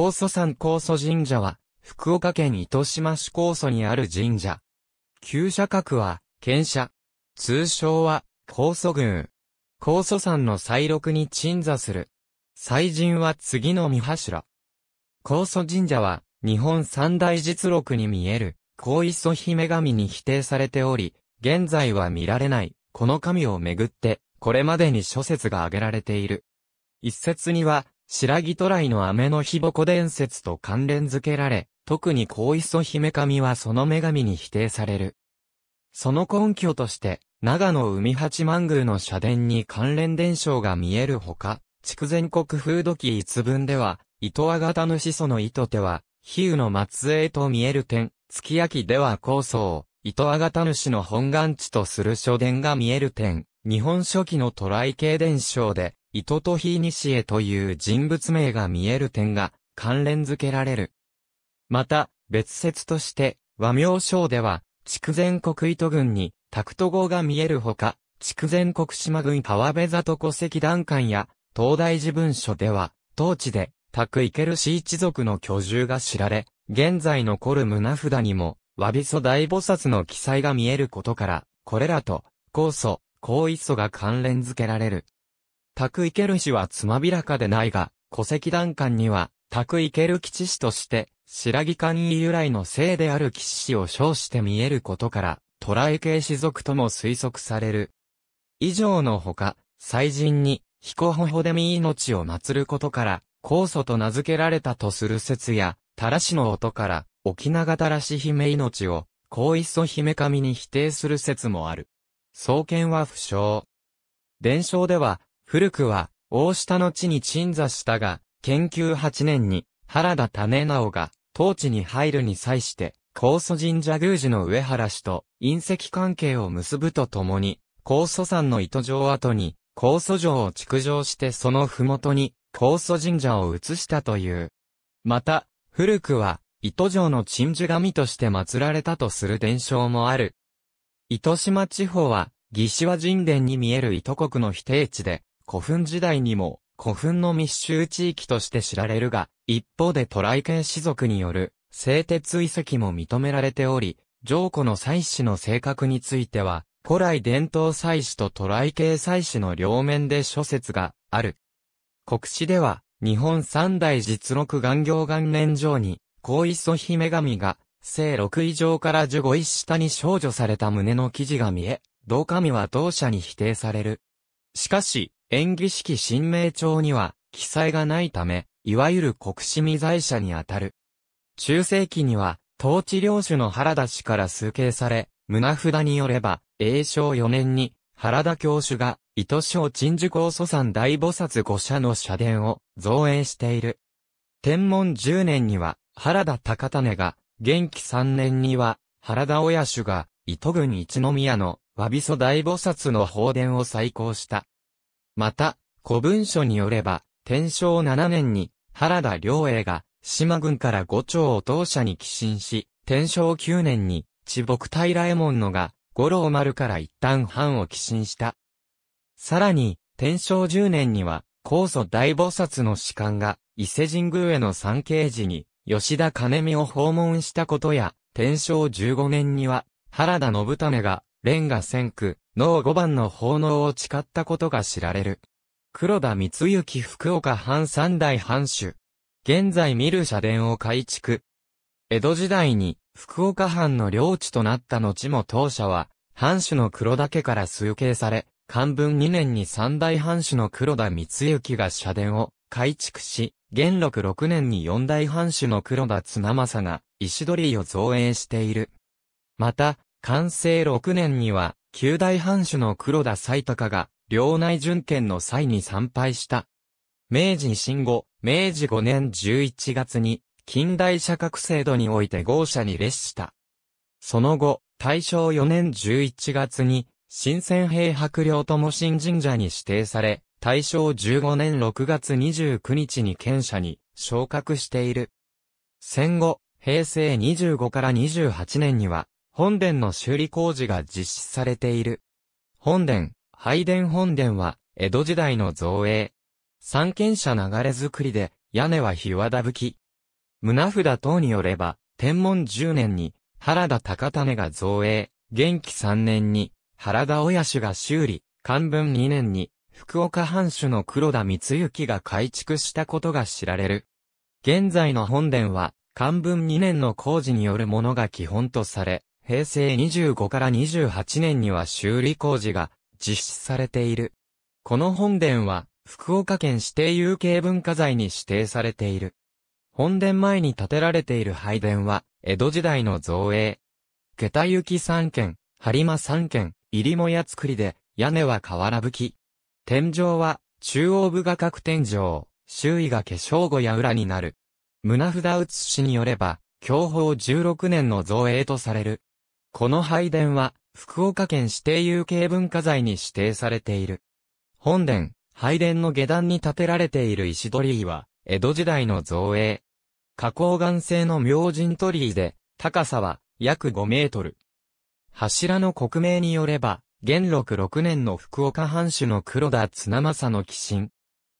高祖山高祖神社は、福岡県糸島市高祖にある神社。旧社格は、県社。通称は、高祖宮。高祖山の祭録に鎮座する。祭神は次の三柱。高祖神社は、日本三大実録に見える、高磯姫神に否定されており、現在は見られない、この神をめぐって、これまでに諸説が挙げられている。一説には、白木渡来の雨の日ぼこ伝説と関連付けられ、特に高磯姫神はその女神に否定される。その根拠として、長野海八幡宮の社殿に関連伝承が見えるほか、筑前国風土記一文では、糸和型の始祖の糸手は、比喩の末裔と見える点、月焼では構想、糸和型主の本願地とする書伝が見える点、日本初期の渡来系伝承で、糸とひいにしえという人物名が見える点が関連付けられる。また、別説として、和名章では、筑前国糸郡にタクト号が見えるほか、筑前国島郡川辺里戸籍団館や、東大寺文書では、当地で、タクイケルシー一族の居住が知られ、現在残る胸札にも、和びそ大菩薩の記載が見えることから、これらと、高祖高磯が関連付けられる。タクイケル氏はつまびらかでないが、戸籍段階には、タクイケル吉氏として、白木官位由来の姓である騎士氏を称して見えることから、トラ系氏族とも推測される。以上のほか、祭神に、ヒコホホデミ命を祀ることから、酵素と名付けられたとする説や、タラシの音から、沖縄タラシ姫命を、高一祖姫神に否定する説もある。創建は不詳。伝承では、古くは、大下の地に鎮座したが、研究8年に、原田種直が、当地に入るに際して、高祖神社宮司の上原氏と隕石関係を結ぶとともに、高祖山の糸城跡に、高祖城を築城してその麓に、高祖神社を移したという。また、古くは、糸城の鎮守神として祀られたとする伝承もある。糸島地方は、義士和神殿に見える糸国の否定地で、古墳時代にも古墳の密集地域として知られるが、一方でトライ系氏族による製鉄遺跡も認められており、上古の祭祀の性格については、古来伝統祭祀とトライ系祭祀の両面で諸説がある。国史では、日本三大実録元行元年上に、高磯祖姫神が、聖六以上から十五一下に少女された胸の記事が見え、同神は同社に否定される。しかし、演技式新名帳には記載がないため、いわゆる国史未在者にあたる。中世紀には、統治領主の原田氏から崇敬され、胸札によれば、永正4年に、原田教主が、糸正鎮守高祖山大菩薩五社の社殿を造営している。天文10年には、原田高種が、元気3年には、原田親主が、糸郡一宮の、わびそ大菩薩の法殿を再興した。また、古文書によれば、天正7年に、原田良栄が、島軍から五町を当社に寄進し、天正9年に、地木平右衛門のが、五郎丸から一旦藩を寄進した。さらに、天正10年には、高祖大菩薩の士官が、伊勢神宮への参詣時に、吉田兼美を訪問したことや、天正15年には、原田信種が、レンガ千区、脳五番の奉納を誓ったことが知られる。黒田光行福岡藩三代藩主。現在見る社殿を改築。江戸時代に福岡藩の領地となった後も当社は、藩主の黒田家から崇敬され、漢文2年に三代藩主の黒田光行が社殿を改築し、元禄6年に四代藩主の黒田綱政が石鳥居を造営している。また、寛政6年には九大藩主の黒田斎隆が、領内巡検の際に参拝した。明治新後、明治5年11月に、近代社格制度において豪社に列した。その後、大正4年11月に、新鮮平白領友新神社に指定され、大正15年6月29日に県舎に昇格している。戦後、平成25から28年には、本殿の修理工事が実施されている。本殿、拝殿本殿は、江戸時代の造営。三軒者流れ作りで、屋根は日和田吹き。胸札等によれば、天文10年に、原田高種が造営、元気3年に、原田親主が修理、漢文2年に、福岡藩主の黒田光幸が改築したことが知られる。現在の本殿は、漢文2年の工事によるものが基本とされ、平成25から28年には修理工事が実施されている。この本殿は、福岡県指定有形文化財に指定されている。本殿前に建てられている拝殿は、江戸時代の造営。下田行き三軒、播磨三軒、入もや作りで、屋根は瓦吹き。天井は、中央部が各天井、周囲が化粧後や裏になる。胸札写しによれば、享保16年の造営とされる。この拝殿は、福岡県指定有形文化財に指定されている。本殿、拝殿の下段に建てられている石鳥居は、江戸時代の造営。花崗岩製の明神鳥居で、高さは約5メートル。柱の国名によれば、元禄6年の福岡藩主の黒田綱政の寄進。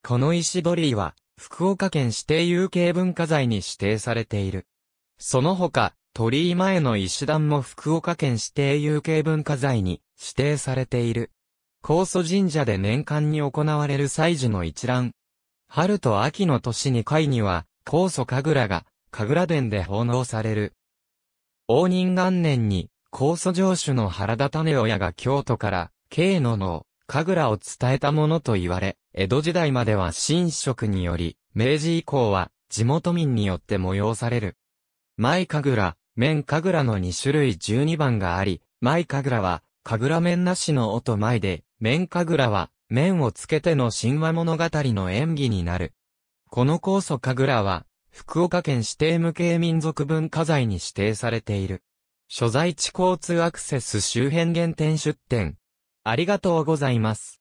この石鳥居は、福岡県指定有形文化財に指定されている。その他、鳥居前の石段も福岡県指定有形文化財に指定されている。高祖神社で年間に行われる祭事の一覧。春と秋の年2回には、高祖神楽が、神楽殿で奉納される。応仁元年に、高祖城主の原田種親が京都から、慶の神楽を伝えたものと言われ、江戸時代までは神職により、明治以降は、地元民によって催される。前神楽、面神楽の2種類12番があり、舞神楽は、神楽面なしの音舞で、面神楽は、面をつけての神話物語の演技になる。この酵素神楽は、福岡県指定無形民族文化財に指定されている。所在地交通アクセス周辺原点出店。ありがとうございます。